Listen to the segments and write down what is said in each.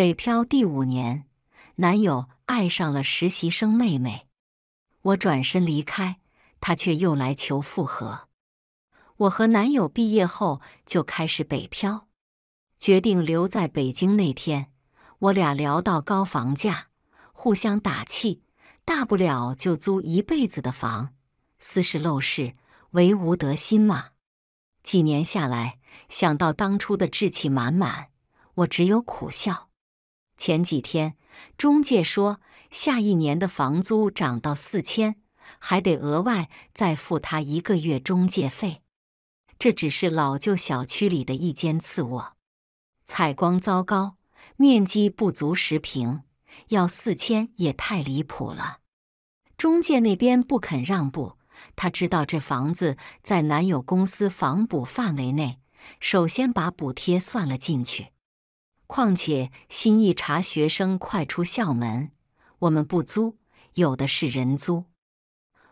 北漂第五年，男友爱上了实习生妹妹，我转身离开，他却又来求复合。我和男友毕业后就开始北漂，决定留在北京那天，我俩聊到高房价，互相打气，大不了就租一辈子的房，斯是陋室，惟吾德馨嘛。几年下来，想到当初的志气满满，我只有苦笑。前几天，中介说下一年的房租涨到四千，还得额外再付他一个月中介费。这只是老旧小区里的一间次卧，采光糟糕，面积不足十平，要四千也太离谱了。中介那边不肯让步，他知道这房子在男友公司房补范围内，首先把补贴算了进去。况且新一茬学生快出校门，我们不租，有的是人租。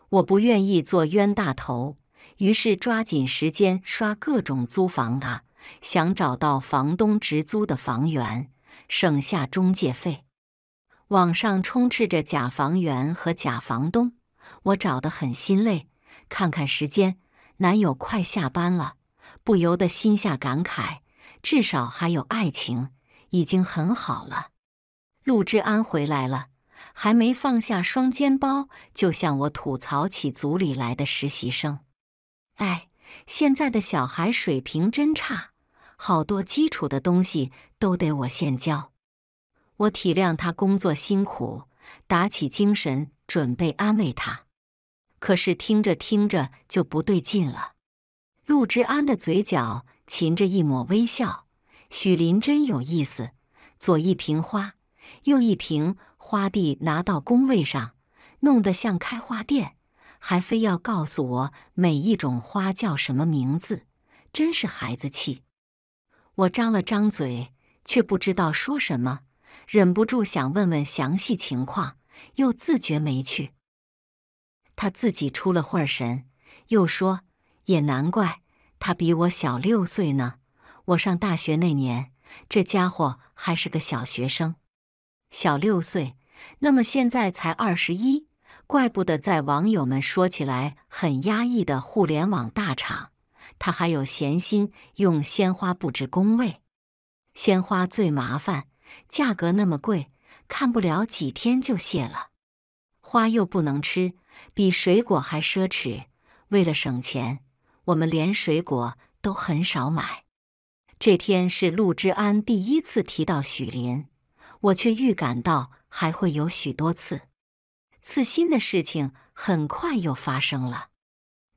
我不愿意做冤大头，于是抓紧时间刷各种租房啊，想找到房东直租的房源，省下中介费。网上充斥着假房源和假房东，我找的很心累。看看时间，男友快下班了，不由得心下感慨：至少还有爱情。已经很好了。陆之安回来了，还没放下双肩包，就向我吐槽起组里来的实习生。哎，现在的小孩水平真差，好多基础的东西都得我现教。我体谅他工作辛苦，打起精神准备安慰他，可是听着听着就不对劲了。陆之安的嘴角噙着一抹微笑。许林真有意思，左一瓶花，右一瓶花地拿到工位上，弄得像开花店，还非要告诉我每一种花叫什么名字，真是孩子气。我张了张嘴，却不知道说什么，忍不住想问问详细情况，又自觉没趣。他自己出了会儿神，又说：“也难怪，他比我小六岁呢。”我上大学那年，这家伙还是个小学生，小六岁。那么现在才二十一，怪不得在网友们说起来很压抑的互联网大厂，他还有闲心用鲜花布置工位。鲜花最麻烦，价格那么贵，看不了几天就谢了。花又不能吃，比水果还奢侈。为了省钱，我们连水果都很少买。这天是陆之安第一次提到许林，我却预感到还会有许多次刺心的事情。很快又发生了。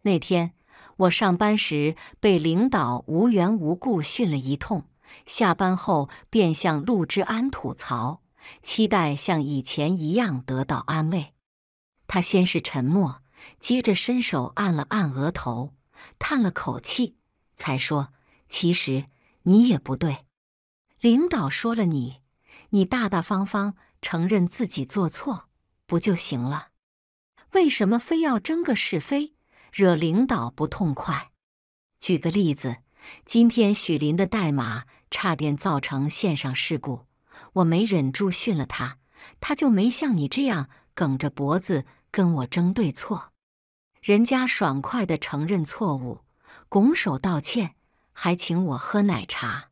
那天我上班时被领导无缘无故训了一通，下班后便向陆之安吐槽，期待像以前一样得到安慰。他先是沉默，接着伸手按了按额头，叹了口气，才说：“其实。”你也不对，领导说了你，你大大方方承认自己做错，不就行了？为什么非要争个是非，惹领导不痛快？举个例子，今天许林的代码差点造成线上事故，我没忍住训了他，他就没像你这样梗着脖子跟我争对错，人家爽快的承认错误，拱手道歉。还请我喝奶茶，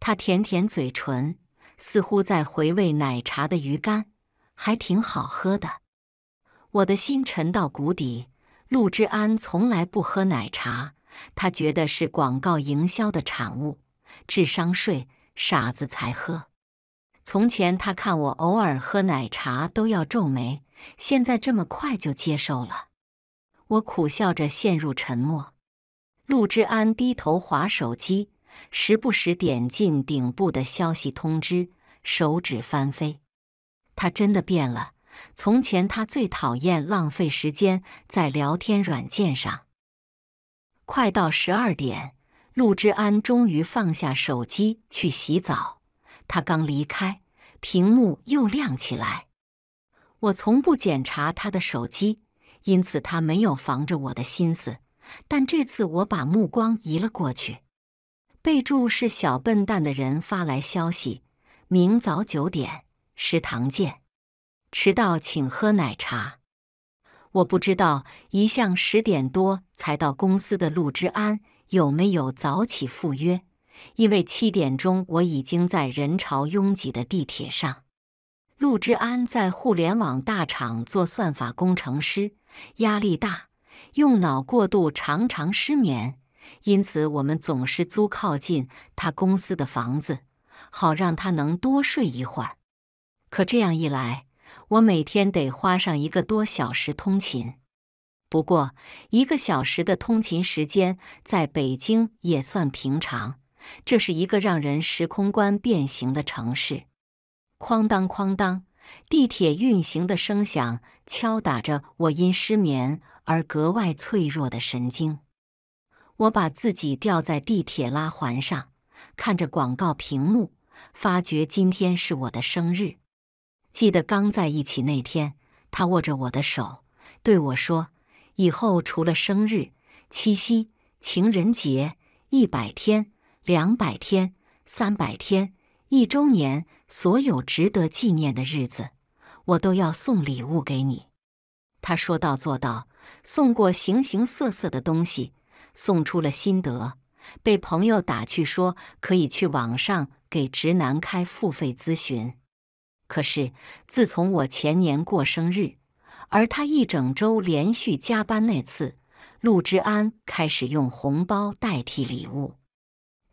他舔舔嘴唇，似乎在回味奶茶的余甘，还挺好喝的。我的心沉到谷底。陆之安从来不喝奶茶，他觉得是广告营销的产物，智商税，傻子才喝。从前他看我偶尔喝奶茶都要皱眉，现在这么快就接受了，我苦笑着陷入沉默。陆之安低头划手机，时不时点进顶部的消息通知，手指翻飞。他真的变了。从前，他最讨厌浪费时间在聊天软件上。快到十二点，陆之安终于放下手机去洗澡。他刚离开，屏幕又亮起来。我从不检查他的手机，因此他没有防着我的心思。但这次我把目光移了过去。备注是“小笨蛋”的人发来消息：“明早九点食堂见，迟到请喝奶茶。”我不知道一向十点多才到公司的陆之安有没有早起赴约，因为七点钟我已经在人潮拥挤的地铁上。陆之安在互联网大厂做算法工程师，压力大。用脑过度，常常失眠，因此我们总是租靠近他公司的房子，好让他能多睡一会儿。可这样一来，我每天得花上一个多小时通勤。不过，一个小时的通勤时间在北京也算平常。这是一个让人时空观变形的城市。哐当，哐当。地铁运行的声响敲打着我因失眠而格外脆弱的神经。我把自己吊在地铁拉环上，看着广告屏幕，发觉今天是我的生日。记得刚在一起那天，他握着我的手对我说：“以后除了生日、七夕、情人节、一百天、两百天、三百天。”一周年，所有值得纪念的日子，我都要送礼物给你。他说到做到，送过形形色色的东西，送出了心得，被朋友打趣说可以去网上给直男开付费咨询。可是自从我前年过生日，而他一整周连续加班那次，陆之安开始用红包代替礼物。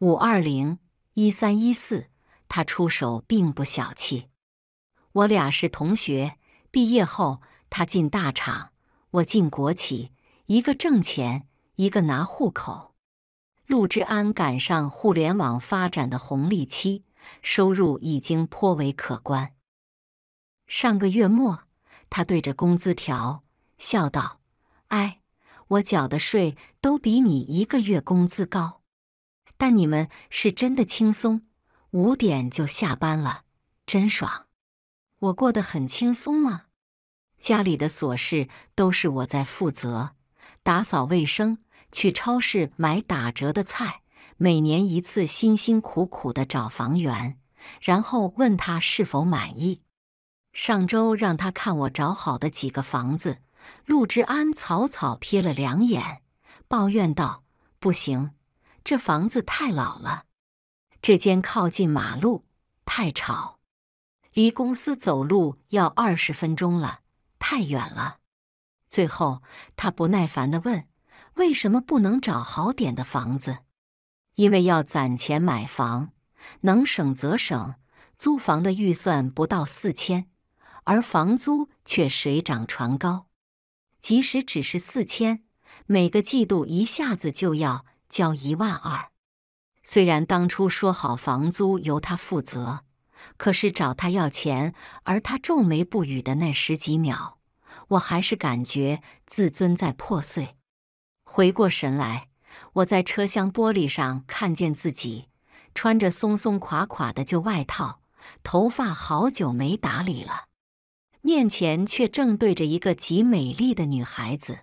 五二零一三一四。他出手并不小气，我俩是同学，毕业后他进大厂，我进国企，一个挣钱，一个拿户口。陆之安赶上互联网发展的红利期，收入已经颇为可观。上个月末，他对着工资条笑道：“哎，我缴的税都比你一个月工资高，但你们是真的轻松。”五点就下班了，真爽！我过得很轻松啊。家里的琐事都是我在负责，打扫卫生，去超市买打折的菜，每年一次辛辛苦苦的找房源，然后问他是否满意。上周让他看我找好的几个房子，陆之安草草瞥了两眼，抱怨道：“不行，这房子太老了。”这间靠近马路，太吵；离公司走路要二十分钟了，太远了。最后，他不耐烦的问：“为什么不能找好点的房子？”因为要攒钱买房，能省则省。租房的预算不到四千，而房租却水涨船高。即使只是四千，每个季度一下子就要交一万二。虽然当初说好房租由他负责，可是找他要钱，而他皱眉不语的那十几秒，我还是感觉自尊在破碎。回过神来，我在车厢玻璃上看见自己穿着松松垮垮的旧外套，头发好久没打理了，面前却正对着一个极美丽的女孩子，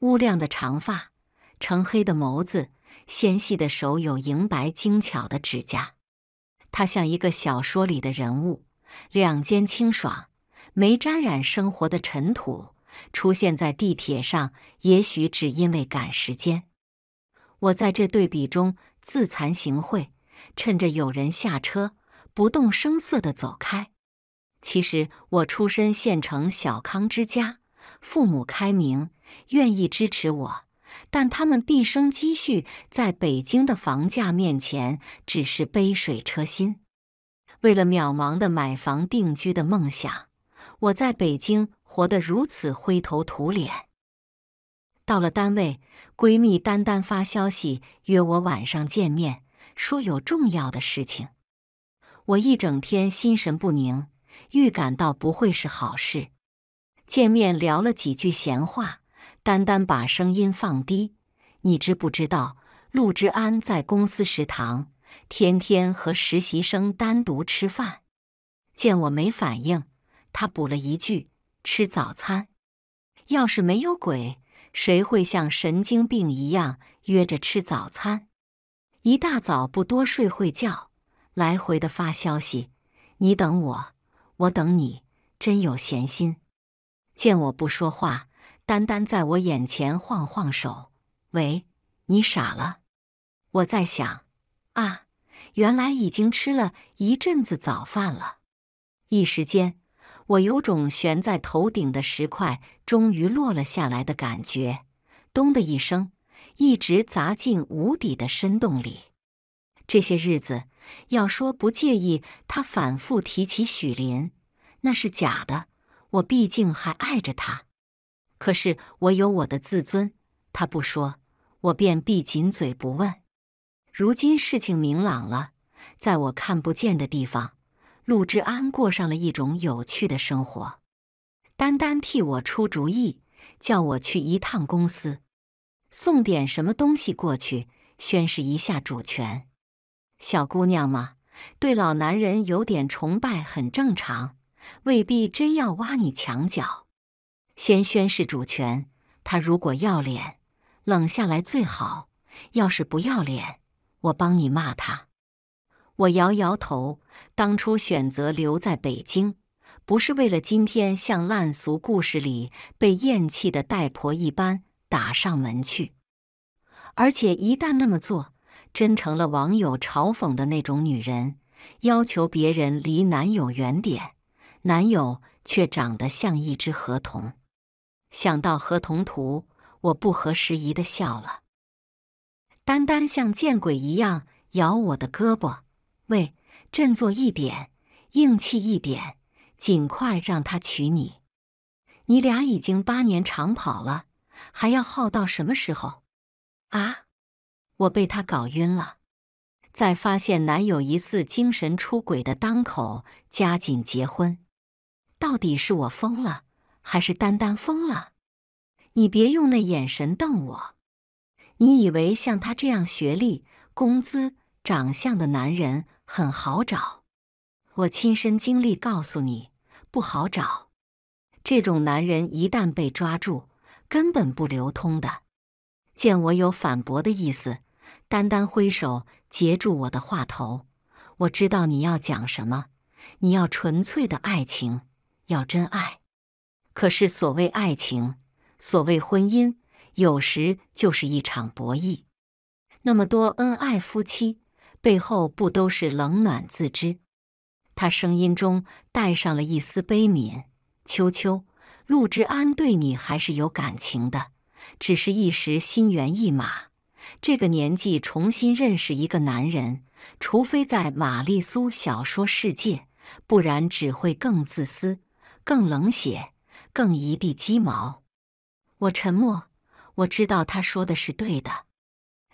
乌亮的长发，成黑的眸子。纤细的手有银白精巧的指甲，他像一个小说里的人物，两肩清爽，没沾染生活的尘土。出现在地铁上，也许只因为赶时间。我在这对比中自惭形秽，趁着有人下车，不动声色的走开。其实我出身县城小康之家，父母开明，愿意支持我。但他们毕生积蓄在北京的房价面前只是杯水车薪。为了渺茫的买房定居的梦想，我在北京活得如此灰头土脸。到了单位，闺蜜丹丹发消息约我晚上见面，说有重要的事情。我一整天心神不宁，预感到不会是好事。见面聊了几句闲话。单单把声音放低，你知不知道？陆之安在公司食堂天天和实习生单独吃饭。见我没反应，他补了一句：“吃早餐。”要是没有鬼，谁会像神经病一样约着吃早餐？一大早不多睡会觉，来回的发消息，你等我，我等你，真有闲心。见我不说话。单单在我眼前晃晃手，喂，你傻了？我在想啊，原来已经吃了一阵子早饭了。一时间，我有种悬在头顶的石块终于落了下来的感觉，咚的一声，一直砸进无底的深洞里。这些日子，要说不介意他反复提起许林，那是假的。我毕竟还爱着他。可是我有我的自尊，他不说，我便闭紧嘴不问。如今事情明朗了，在我看不见的地方，陆之安过上了一种有趣的生活。丹丹替我出主意，叫我去一趟公司，送点什么东西过去，宣示一下主权。小姑娘嘛，对老男人有点崇拜很正常，未必真要挖你墙角。先宣誓主权，他如果要脸，冷下来最好；要是不要脸，我帮你骂他。我摇摇头，当初选择留在北京，不是为了今天像烂俗故事里被厌弃的代婆一般打上门去，而且一旦那么做，真成了网友嘲讽的那种女人，要求别人离男友远点，男友却长得像一只河童。想到合同图，我不合时宜的笑了。丹丹像见鬼一样咬我的胳膊，喂，振作一点，硬气一点，尽快让他娶你。你俩已经八年长跑了，还要耗到什么时候？啊！我被他搞晕了，在发现男友疑似精神出轨的当口加紧结婚，到底是我疯了？还是丹丹疯了？你别用那眼神瞪我！你以为像他这样学历、工资、长相的男人很好找？我亲身经历告诉你，不好找。这种男人一旦被抓住，根本不流通的。见我有反驳的意思，丹丹挥手截住我的话头。我知道你要讲什么，你要纯粹的爱情，要真爱。可是，所谓爱情，所谓婚姻，有时就是一场博弈。那么多恩爱夫妻，背后不都是冷暖自知？他声音中带上了一丝悲悯。秋秋，陆之安对你还是有感情的，只是一时心猿意马。这个年纪重新认识一个男人，除非在玛丽苏小说世界，不然只会更自私、更冷血。更一地鸡毛。我沉默。我知道他说的是对的。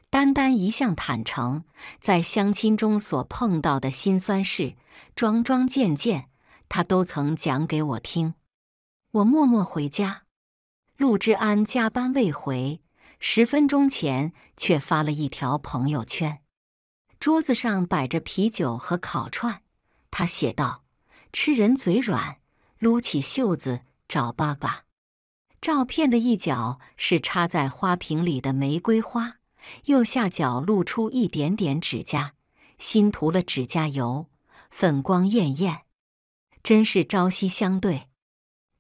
丹丹一向坦诚，在相亲中所碰到的辛酸事，桩桩件件，他都曾讲给我听。我默默回家。陆之安加班未回，十分钟前却发了一条朋友圈。桌子上摆着啤酒和烤串。他写道：“吃人嘴软，撸起袖子。”找爸爸。照片的一角是插在花瓶里的玫瑰花，右下角露出一点点指甲，新涂了指甲油，粉光艳艳，真是朝夕相对。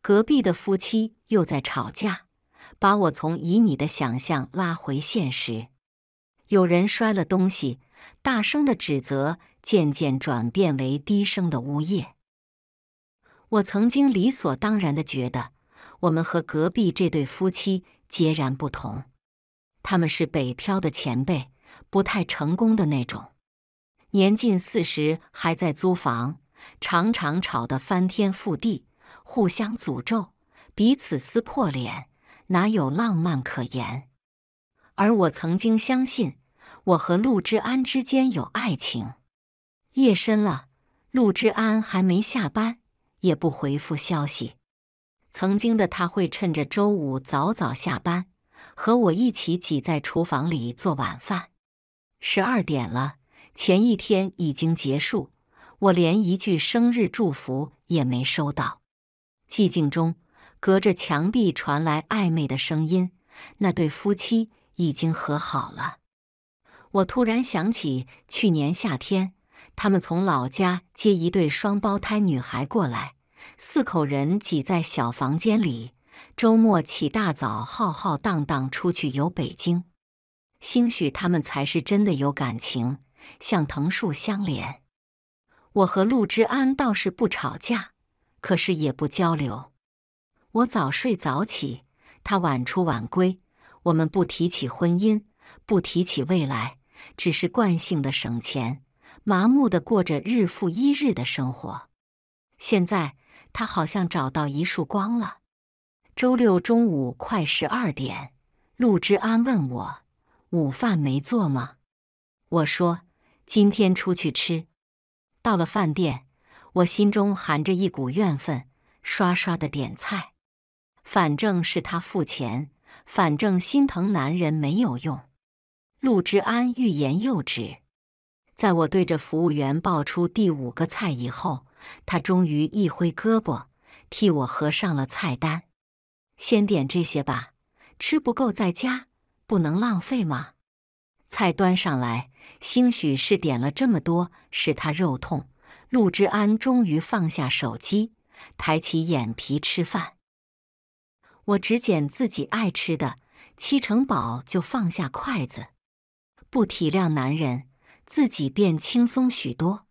隔壁的夫妻又在吵架，把我从以你的想象拉回现实。有人摔了东西，大声的指责，渐渐转变为低声的呜咽。我曾经理所当然地觉得，我们和隔壁这对夫妻截然不同。他们是北漂的前辈，不太成功的那种。年近四十还在租房，常常吵得翻天覆地，互相诅咒，彼此撕破脸，哪有浪漫可言？而我曾经相信，我和陆之安之间有爱情。夜深了，陆之安还没下班。也不回复消息。曾经的他会趁着周五早早下班，和我一起挤在厨房里做晚饭。十二点了，前一天已经结束，我连一句生日祝福也没收到。寂静中，隔着墙壁传来暧昧的声音，那对夫妻已经和好了。我突然想起去年夏天。他们从老家接一对双胞胎女孩过来，四口人挤在小房间里。周末起大早，浩浩荡荡出去游北京。兴许他们才是真的有感情，像藤树相连。我和陆之安倒是不吵架，可是也不交流。我早睡早起，他晚出晚归。我们不提起婚姻，不提起未来，只是惯性的省钱。麻木地过着日复一日的生活，现在他好像找到一束光了。周六中午快十二点，陆之安问我午饭没做吗？我说今天出去吃。到了饭店，我心中含着一股怨愤，刷刷的点菜。反正是他付钱，反正心疼男人没有用。陆之安欲言又止。在我对着服务员报出第五个菜以后，他终于一挥胳膊，替我合上了菜单。先点这些吧，吃不够再加，不能浪费嘛。菜端上来，兴许是点了这么多，使他肉痛。陆之安终于放下手机，抬起眼皮吃饭。我只捡自己爱吃的，七成饱就放下筷子。不体谅男人。自己便轻松许多。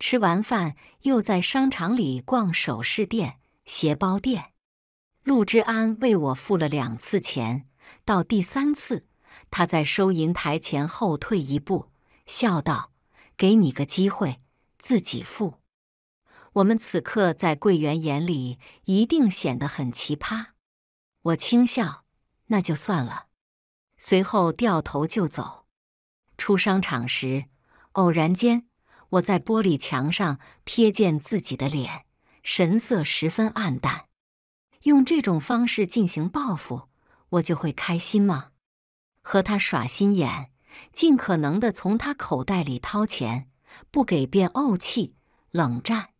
吃完饭，又在商场里逛首饰店、鞋包店。陆之安为我付了两次钱，到第三次，他在收银台前后退一步，笑道：“给你个机会，自己付。”我们此刻在柜员眼里一定显得很奇葩。我轻笑：“那就算了。”随后掉头就走。出商场时，偶然间我在玻璃墙上瞥见自己的脸，神色十分暗淡。用这种方式进行报复，我就会开心吗？和他耍心眼，尽可能的从他口袋里掏钱，不给便怄气、冷战，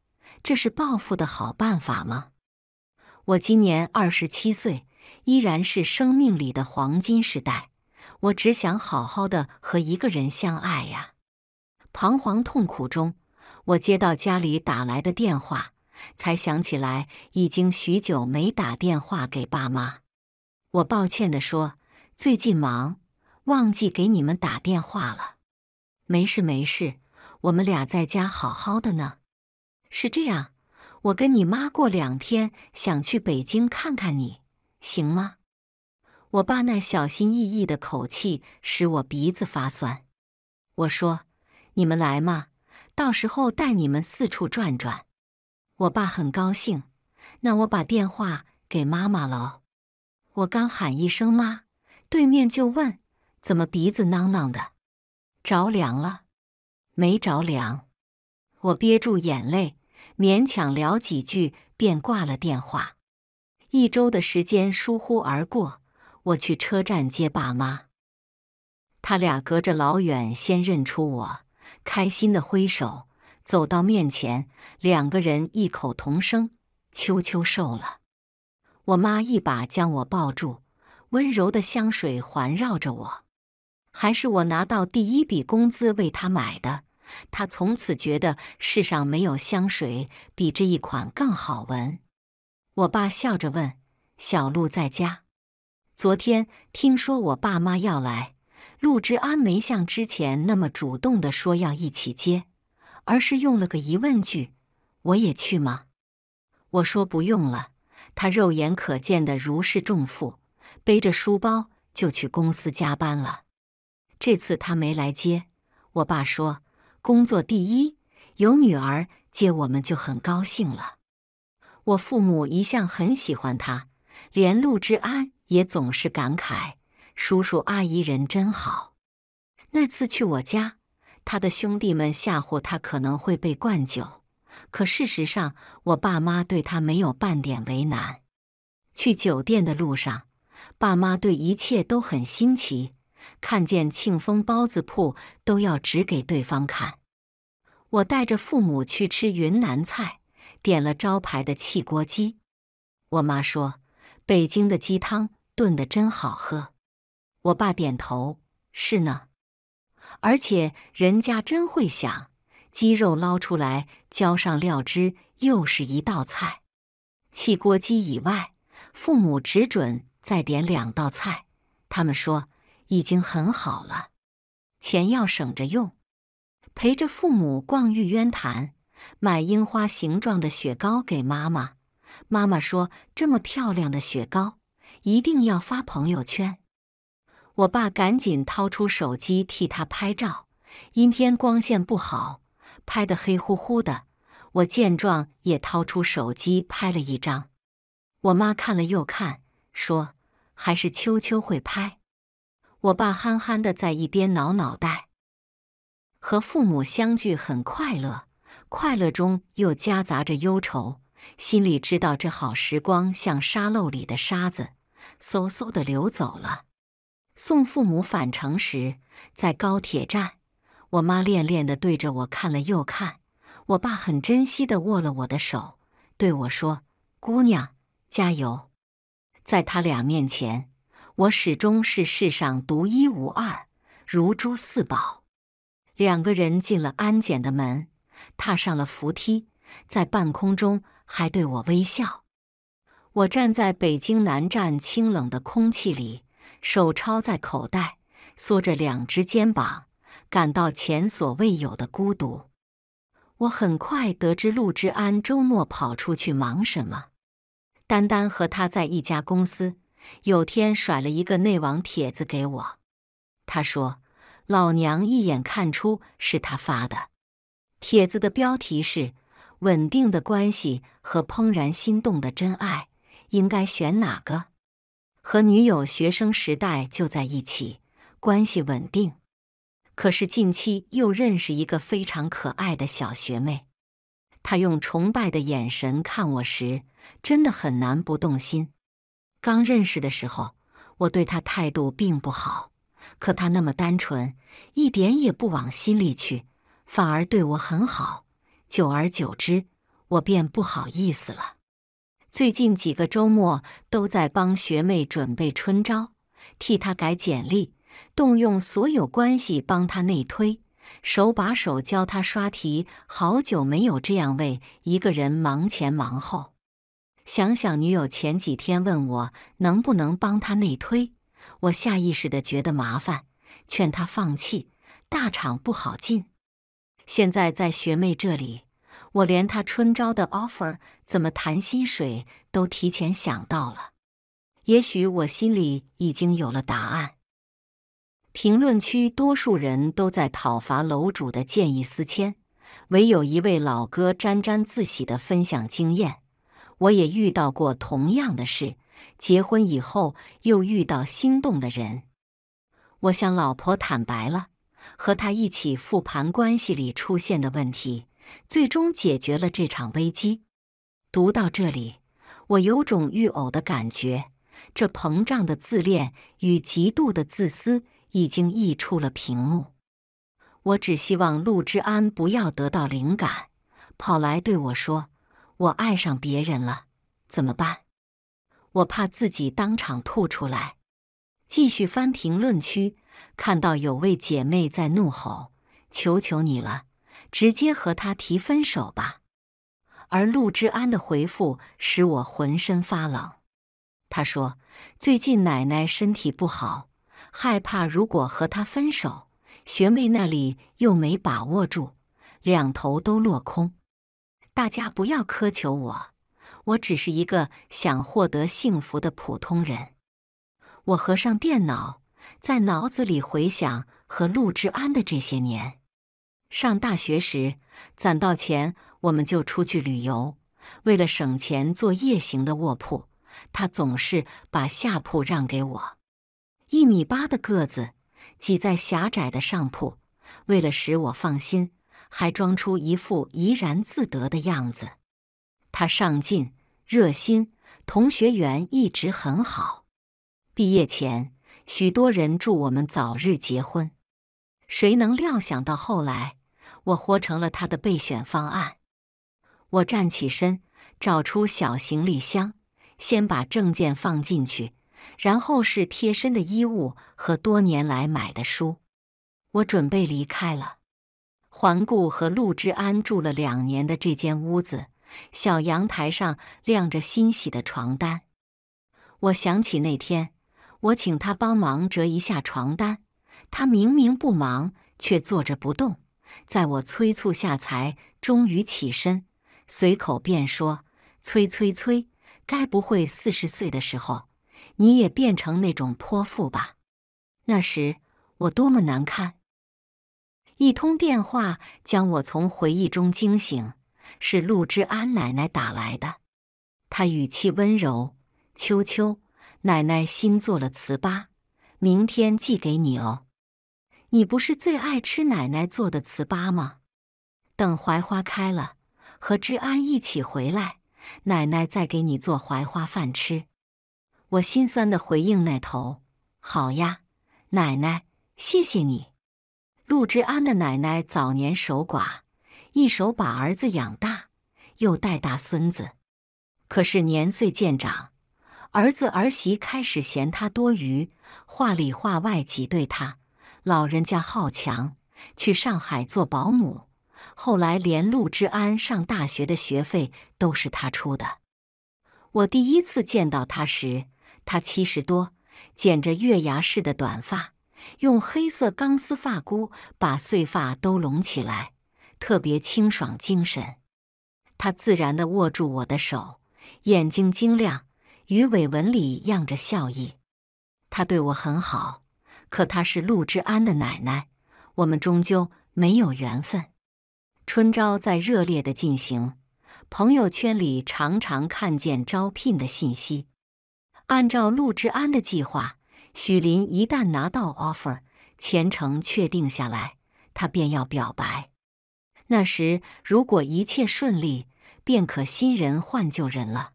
这是报复的好办法吗？我今年二十七岁，依然是生命里的黄金时代。我只想好好的和一个人相爱呀！彷徨痛苦中，我接到家里打来的电话，才想起来已经许久没打电话给爸妈。我抱歉的说：“最近忙，忘记给你们打电话了。”“没事没事，我们俩在家好好的呢。”“是这样，我跟你妈过两天想去北京看看你，行吗？”我爸那小心翼翼的口气使我鼻子发酸。我说：“你们来嘛，到时候带你们四处转转。”我爸很高兴。那我把电话给妈妈了。我刚喊一声妈，对面就问：“怎么鼻子囔囔的？着凉了？没着凉？”我憋住眼泪，勉强聊几句，便挂了电话。一周的时间疏忽而过。我去车站接爸妈，他俩隔着老远先认出我，开心的挥手，走到面前，两个人异口同声：“秋秋瘦了。”我妈一把将我抱住，温柔的香水环绕着我，还是我拿到第一笔工资为他买的，他从此觉得世上没有香水比这一款更好闻。我爸笑着问：“小鹿在家？”昨天听说我爸妈要来，陆之安没像之前那么主动的说要一起接，而是用了个疑问句：“我也去吗？”我说不用了，他肉眼可见的如释重负，背着书包就去公司加班了。这次他没来接，我爸说工作第一，有女儿接我们就很高兴了。我父母一向很喜欢他，连陆之安。也总是感慨叔叔阿姨人真好。那次去我家，他的兄弟们吓唬他可能会被灌酒，可事实上我爸妈对他没有半点为难。去酒店的路上，爸妈对一切都很新奇，看见庆丰包子铺都要指给对方看。我带着父母去吃云南菜，点了招牌的汽锅鸡。我妈说北京的鸡汤。炖的真好喝，我爸点头，是呢。而且人家真会想，鸡肉捞出来浇上料汁，又是一道菜。汽锅鸡以外，父母只准再点两道菜。他们说已经很好了，钱要省着用。陪着父母逛玉渊潭，买樱花形状的雪糕给妈妈。妈妈说这么漂亮的雪糕。一定要发朋友圈！我爸赶紧掏出手机替他拍照，阴天光线不好，拍得黑乎乎的。我见状也掏出手机拍了一张。我妈看了又看，说：“还是秋秋会拍。”我爸憨憨的在一边挠脑袋。和父母相聚很快乐，快乐中又夹杂着忧愁，心里知道这好时光像沙漏里的沙子。嗖嗖的流走了。送父母返程时，在高铁站，我妈恋恋的对着我看了又看，我爸很珍惜的握了我的手，对我说：“姑娘，加油！”在他俩面前，我始终是世上独一无二，如珠似宝。两个人进了安检的门，踏上了扶梯，在半空中还对我微笑。我站在北京南站清冷的空气里，手抄在口袋，缩着两只肩膀，感到前所未有的孤独。我很快得知陆之安周末跑出去忙什么。丹丹和他在一家公司，有天甩了一个内网帖子给我，他说：“老娘一眼看出是他发的。”帖子的标题是“稳定的关系和怦然心动的真爱”。应该选哪个？和女友学生时代就在一起，关系稳定。可是近期又认识一个非常可爱的小学妹，她用崇拜的眼神看我时，真的很难不动心。刚认识的时候，我对她态度并不好，可她那么单纯，一点也不往心里去，反而对我很好。久而久之，我便不好意思了。最近几个周末都在帮学妹准备春招，替她改简历，动用所有关系帮她内推，手把手教她刷题。好久没有这样为一个人忙前忙后。想想女友前几天问我能不能帮她内推，我下意识的觉得麻烦，劝她放弃，大厂不好进。现在在学妹这里。我连他春招的 offer 怎么谈薪水都提前想到了，也许我心里已经有了答案。评论区多数人都在讨伐楼主的见异思迁，唯有一位老哥沾沾自喜的分享经验。我也遇到过同样的事，结婚以后又遇到心动的人，我向老婆坦白了，和他一起复盘关系里出现的问题。最终解决了这场危机。读到这里，我有种欲呕的感觉。这膨胀的自恋与极度的自私已经溢出了屏幕。我只希望陆之安不要得到灵感，跑来对我说：“我爱上别人了，怎么办？”我怕自己当场吐出来。继续翻评论区，看到有位姐妹在怒吼：“求求你了！”直接和他提分手吧。而陆之安的回复使我浑身发冷。他说：“最近奶奶身体不好，害怕如果和他分手，学妹那里又没把握住，两头都落空。大家不要苛求我，我只是一个想获得幸福的普通人。”我合上电脑，在脑子里回想和陆之安的这些年。上大学时，攒到钱，我们就出去旅游。为了省钱坐夜行的卧铺，他总是把下铺让给我。一米八的个子，挤在狭窄的上铺，为了使我放心，还装出一副怡然自得的样子。他上进、热心，同学缘一直很好。毕业前，许多人祝我们早日结婚。谁能料想到后来，我活成了他的备选方案。我站起身，找出小行李箱，先把证件放进去，然后是贴身的衣物和多年来买的书。我准备离开了，环顾和陆之安住了两年的这间屋子，小阳台上晾着新洗的床单。我想起那天，我请他帮忙折一下床单。他明明不忙，却坐着不动，在我催促下才终于起身，随口便说：“催催催，该不会四十岁的时候你也变成那种泼妇吧？那时我多么难堪！”一通电话将我从回忆中惊醒，是陆之安奶奶打来的，她语气温柔：“秋秋，奶奶新做了糍粑，明天寄给你哦。”你不是最爱吃奶奶做的糍粑吗？等槐花开了，和治安一起回来，奶奶再给你做槐花饭吃。我心酸地回应那头：“好呀，奶奶，谢谢你。”陆之安的奶奶早年守寡，一手把儿子养大，又带大孙子。可是年岁渐长，儿子儿媳开始嫌他多余，话里话外挤兑他。老人家好强，去上海做保姆，后来连陆之安上大学的学费都是他出的。我第一次见到他时，他七十多，剪着月牙似的短发，用黑色钢丝发箍把碎发都拢起来，特别清爽精神。他自然地握住我的手，眼睛晶亮，鱼尾纹里漾着笑意。他对我很好。可她是陆之安的奶奶，我们终究没有缘分。春招在热烈的进行，朋友圈里常常看见招聘的信息。按照陆之安的计划，许林一旦拿到 offer，前程确定下来，他便要表白。那时如果一切顺利，便可新人换旧人了。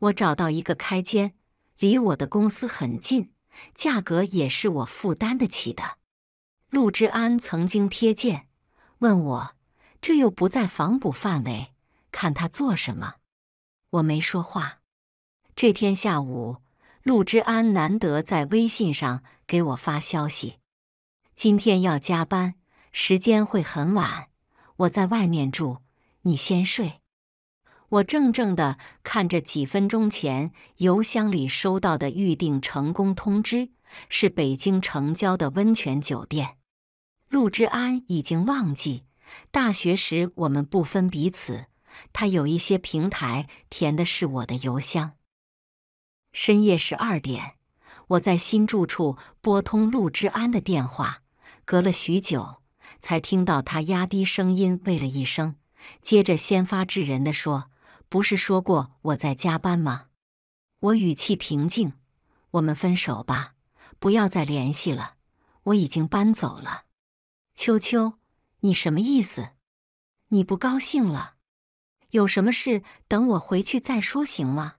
我找到一个开间，离我的公司很近。价格也是我负担得起的。陆之安曾经瞥见，问我这又不在防补范围，看他做什么？我没说话。这天下午，陆之安难得在微信上给我发消息：今天要加班，时间会很晚，我在外面住，你先睡。我怔怔地看着几分钟前邮箱里收到的预定成功通知，是北京城郊的温泉酒店。陆之安已经忘记大学时我们不分彼此，他有一些平台填的是我的邮箱。深夜十二点，我在新住处拨通陆之安的电话，隔了许久才听到他压低声音喂了一声，接着先发制人的说。不是说过我在加班吗？我语气平静。我们分手吧，不要再联系了。我已经搬走了。秋秋，你什么意思？你不高兴了？有什么事等我回去再说行吗？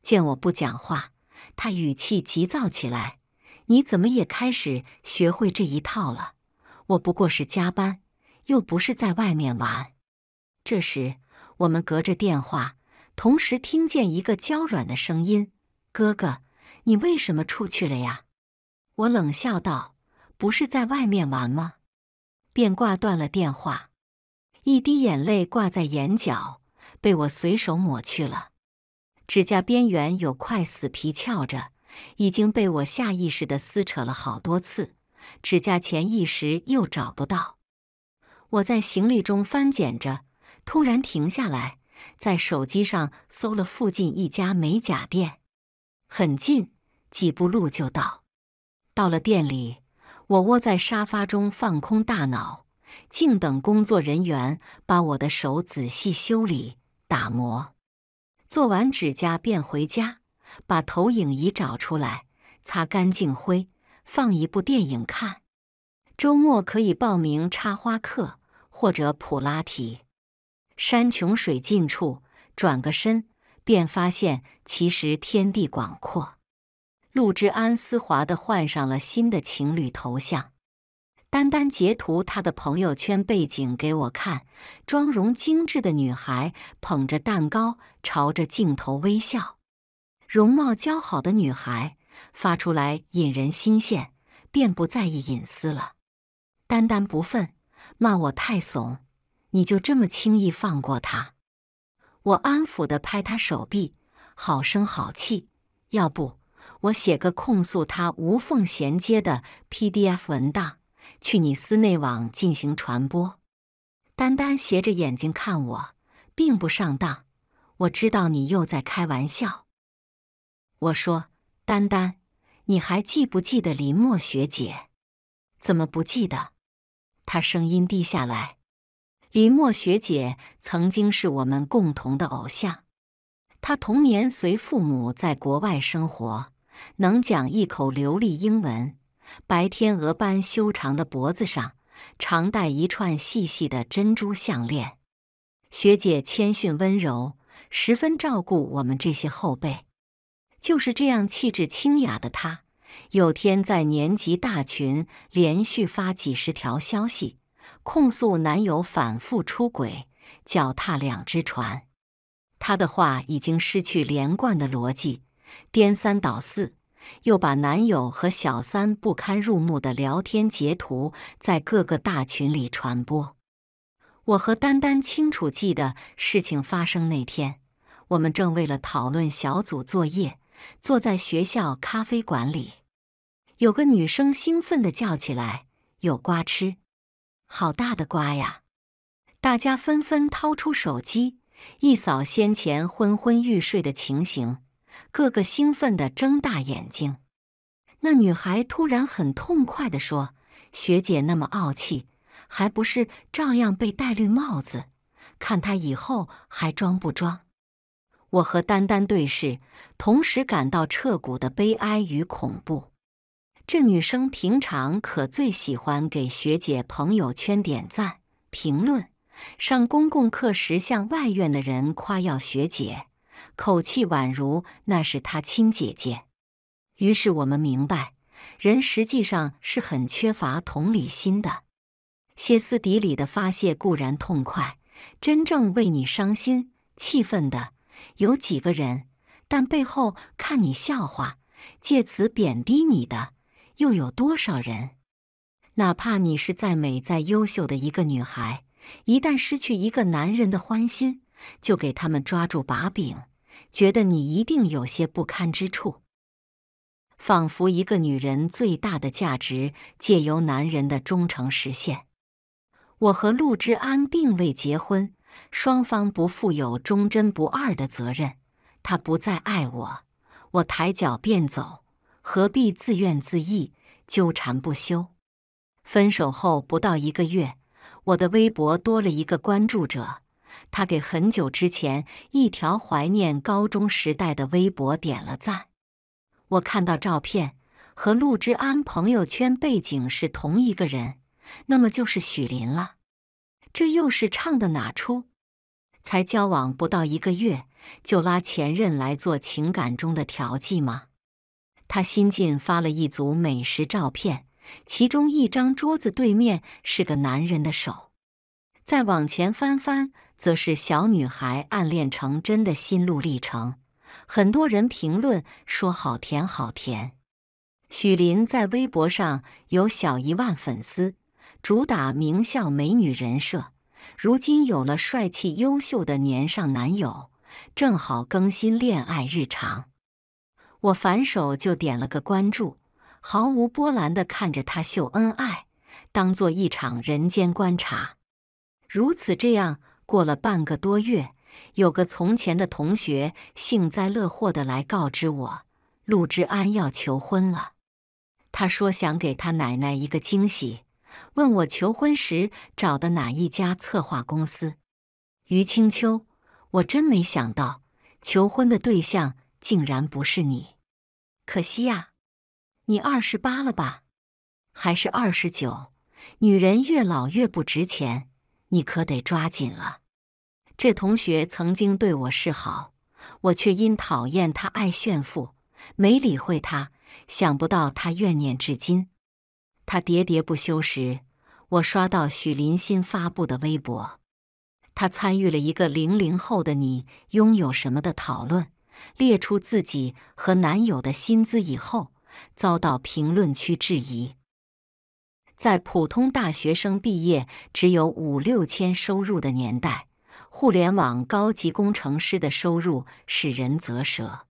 见我不讲话，他语气急躁起来。你怎么也开始学会这一套了？我不过是加班，又不是在外面玩。这时。我们隔着电话，同时听见一个娇软的声音：“哥哥，你为什么出去了呀？”我冷笑道：“不是在外面玩吗？”便挂断了电话。一滴眼泪挂在眼角，被我随手抹去了。指甲边缘有块死皮翘着，已经被我下意识的撕扯了好多次。指甲钳一时又找不到，我在行李中翻捡着。突然停下来，在手机上搜了附近一家美甲店，很近，几步路就到。到了店里，我窝在沙发中，放空大脑，静等工作人员把我的手仔细修理、打磨。做完指甲便回家，把投影仪找出来，擦干净灰，放一部电影看。周末可以报名插花课或者普拉提。山穷水尽处，转个身，便发现其实天地广阔。陆之安丝滑的换上了新的情侣头像，丹丹截图他的朋友圈背景给我看，妆容精致的女孩捧着蛋糕朝着镜头微笑，容貌姣好的女孩发出来引人新羡，便不在意隐私了。丹丹不忿，骂我太怂。你就这么轻易放过他？我安抚地拍他手臂，好声好气。要不我写个控诉他无缝衔接的 PDF 文档，去你私内网进行传播。丹丹斜着眼睛看我，并不上当。我知道你又在开玩笑。我说：“丹丹，你还记不记得林墨学姐？怎么不记得？”他声音低下来。林墨学姐曾经是我们共同的偶像，她童年随父母在国外生活，能讲一口流利英文。白天鹅般修长的脖子上，常戴一串细细的珍珠项链。学姐谦逊温柔，十分照顾我们这些后辈。就是这样气质清雅的她，有天在年级大群连续发几十条消息。控诉男友反复出轨，脚踏两只船。她的话已经失去连贯的逻辑，颠三倒四，又把男友和小三不堪入目的聊天截图在各个大群里传播。我和丹丹清楚记得事情发生那天，我们正为了讨论小组作业，坐在学校咖啡馆里，有个女生兴奋的叫起来：“有瓜吃！”好大的瓜呀！大家纷纷掏出手机一扫先前昏昏欲睡的情形，个个兴奋的睁大眼睛。那女孩突然很痛快的说：“学姐那么傲气，还不是照样被戴绿帽子？看她以后还装不装？”我和丹丹对视，同时感到彻骨的悲哀与恐怖。这女生平常可最喜欢给学姐朋友圈点赞、评论，上公共课时向外院的人夸耀学姐，口气宛如那是她亲姐姐。于是我们明白，人实际上是很缺乏同理心的。歇斯底里的发泄固然痛快，真正为你伤心、气愤的有几个人？但背后看你笑话，借此贬低你的。又有多少人？哪怕你是再美再优秀的一个女孩，一旦失去一个男人的欢心，就给他们抓住把柄，觉得你一定有些不堪之处。仿佛一个女人最大的价值，借由男人的忠诚实现。我和陆之安并未结婚，双方不负有忠贞不二的责任。他不再爱我，我抬脚便走。何必自怨自艾，纠缠不休？分手后不到一个月，我的微博多了一个关注者，他给很久之前一条怀念高中时代的微博点了赞。我看到照片和陆之安朋友圈背景是同一个人，那么就是许林了。这又是唱的哪出？才交往不到一个月，就拉前任来做情感中的调剂吗？他新近发了一组美食照片，其中一张桌子对面是个男人的手；再往前翻翻，则是小女孩暗恋成真的心路历程。很多人评论说：“好甜，好甜。”许林在微博上有小一万粉丝，主打名校美女人设，如今有了帅气优秀的年上男友，正好更新恋爱日常。我反手就点了个关注，毫无波澜的看着他秀恩爱，当做一场人间观察。如此这样过了半个多月，有个从前的同学幸灾乐祸的来告知我，陆之安要求婚了。他说想给他奶奶一个惊喜，问我求婚时找的哪一家策划公司。于青秋，我真没想到，求婚的对象竟然不是你。可惜呀，你二十八了吧，还是二十九？女人越老越不值钱，你可得抓紧了。这同学曾经对我示好，我却因讨厌他爱炫富，没理会他。想不到他怨念至今。他喋喋不休时，我刷到许林新发布的微博，他参与了一个“零零后的你拥有什么”的讨论。列出自己和男友的薪资以后，遭到评论区质疑。在普通大学生毕业只有五六千收入的年代，互联网高级工程师的收入使人啧舌。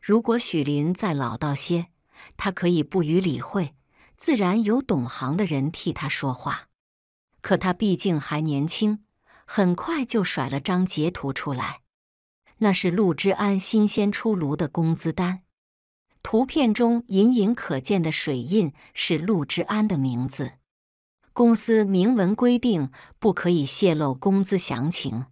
如果许林再老道些，他可以不予理会，自然有懂行的人替他说话。可他毕竟还年轻，很快就甩了张截图出来。那是陆之安新鲜出炉的工资单，图片中隐隐可见的水印是陆之安的名字。公司明文规定，不可以泄露工资详情，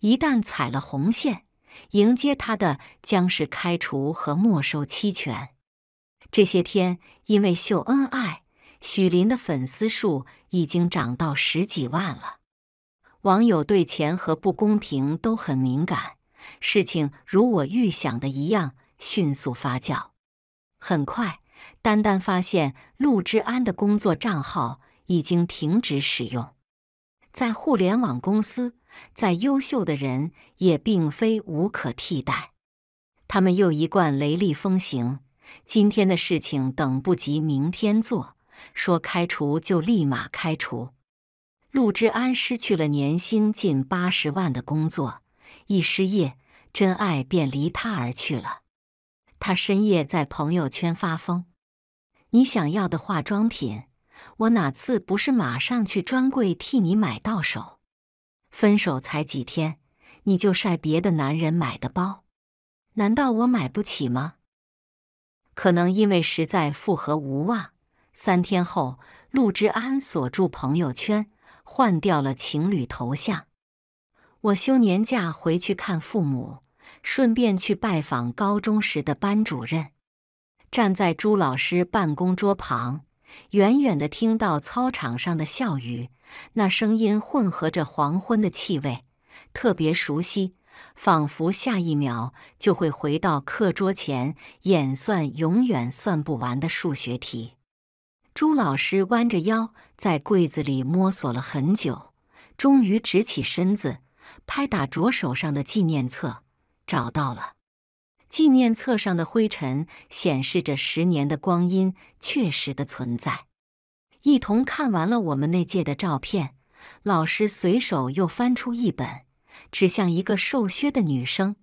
一旦踩了红线，迎接他的将是开除和没收期权。这些天因为秀恩爱，许林的粉丝数已经涨到十几万了。网友对钱和不公平都很敏感。事情如我预想的一样迅速发酵。很快，丹丹发现陆之安的工作账号已经停止使用。在互联网公司，再优秀的人也并非无可替代。他们又一贯雷厉风行，今天的事情等不及明天做，说开除就立马开除。陆之安失去了年薪近八十万的工作。一失业，真爱便离他而去了。他深夜在朋友圈发疯：“你想要的化妆品，我哪次不是马上去专柜替你买到手？分手才几天，你就晒别的男人买的包，难道我买不起吗？”可能因为实在复合无望，三天后，陆之安锁住朋友圈，换掉了情侣头像。我休年假回去看父母，顺便去拜访高中时的班主任。站在朱老师办公桌旁，远远的听到操场上的笑语，那声音混合着黄昏的气味，特别熟悉，仿佛下一秒就会回到课桌前演算永远算不完的数学题。朱老师弯着腰在柜子里摸索了很久，终于直起身子。拍打着手上的纪念册，找到了。纪念册上的灰尘显示着十年的光阴确实的存在。一同看完了我们那届的照片，老师随手又翻出一本，指向一个瘦削的女生，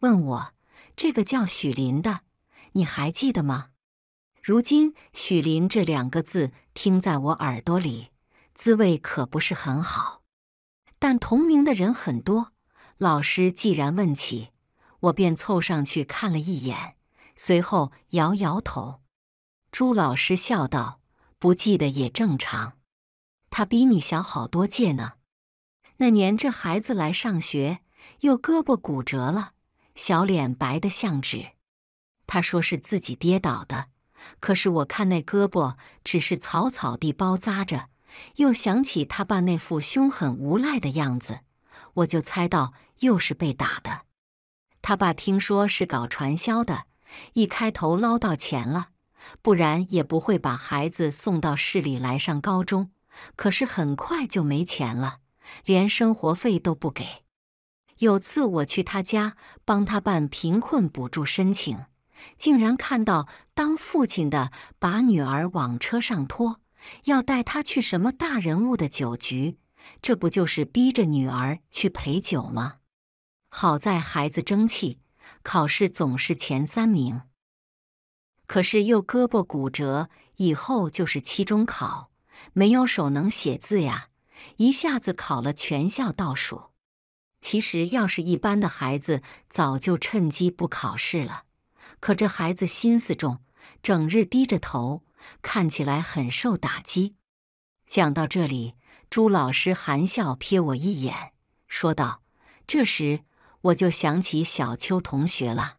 问我：“这个叫许林的，你还记得吗？”如今“许林”这两个字听在我耳朵里，滋味可不是很好。但同名的人很多。老师既然问起，我便凑上去看了一眼，随后摇摇头。朱老师笑道：“不记得也正常，他比你小好多届呢。”那年这孩子来上学，又胳膊骨折了，小脸白得像纸。他说是自己跌倒的，可是我看那胳膊只是草草地包扎着。又想起他爸那副凶狠无赖的样子，我就猜到又是被打的。他爸听说是搞传销的，一开头捞到钱了，不然也不会把孩子送到市里来上高中。可是很快就没钱了，连生活费都不给。有次我去他家帮他办贫困补助申请，竟然看到当父亲的把女儿往车上拖。要带他去什么大人物的酒局？这不就是逼着女儿去陪酒吗？好在孩子争气，考试总是前三名。可是又胳膊骨折，以后就是期中考，没有手能写字呀，一下子考了全校倒数。其实要是一般的孩子，早就趁机不考试了。可这孩子心思重，整日低着头。看起来很受打击。讲到这里，朱老师含笑瞥我一眼，说道：“这时我就想起小邱同学了。”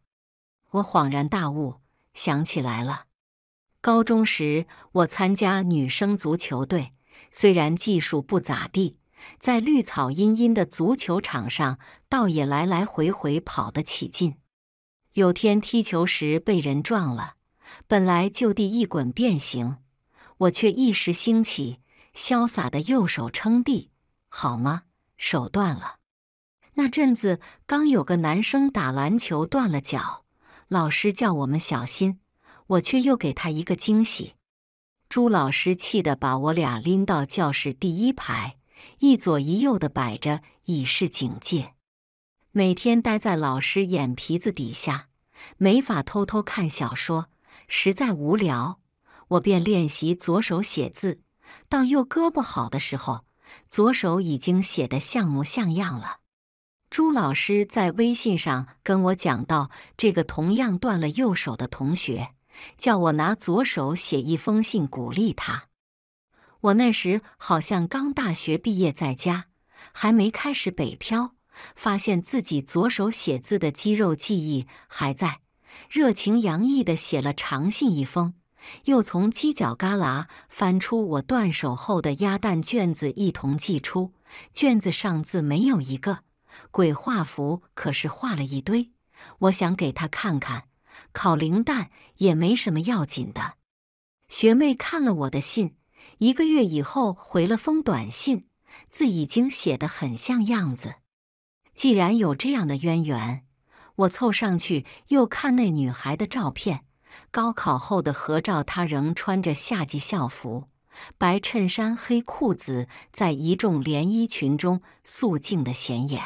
我恍然大悟，想起来了。高中时，我参加女生足球队，虽然技术不咋地，在绿草茵茵的足球场上，倒也来来回回跑得起劲。有天踢球时被人撞了。本来就地一滚变形，我却一时兴起，潇洒的右手撑地，好吗？手断了。那阵子刚有个男生打篮球断了脚，老师叫我们小心，我却又给他一个惊喜。朱老师气得把我俩拎到教室第一排，一左一右的摆着，以示警戒。每天待在老师眼皮子底下，没法偷偷看小说。实在无聊，我便练习左手写字。到右胳膊好的时候，左手已经写得像模像样了。朱老师在微信上跟我讲到这个同样断了右手的同学，叫我拿左手写一封信鼓励他。我那时好像刚大学毕业，在家还没开始北漂，发现自己左手写字的肌肉记忆还在。热情洋溢地写了长信一封，又从犄角旮旯翻出我断手后的鸭蛋卷子一同寄出。卷子上字没有一个鬼画符，可是画了一堆。我想给他看看，考零蛋也没什么要紧的。学妹看了我的信，一个月以后回了封短信，字已经写得很像样子。既然有这样的渊源。我凑上去，又看那女孩的照片，高考后的合照，她仍穿着夏季校服，白衬衫、黑裤子，在一众连衣裙中素净的显眼。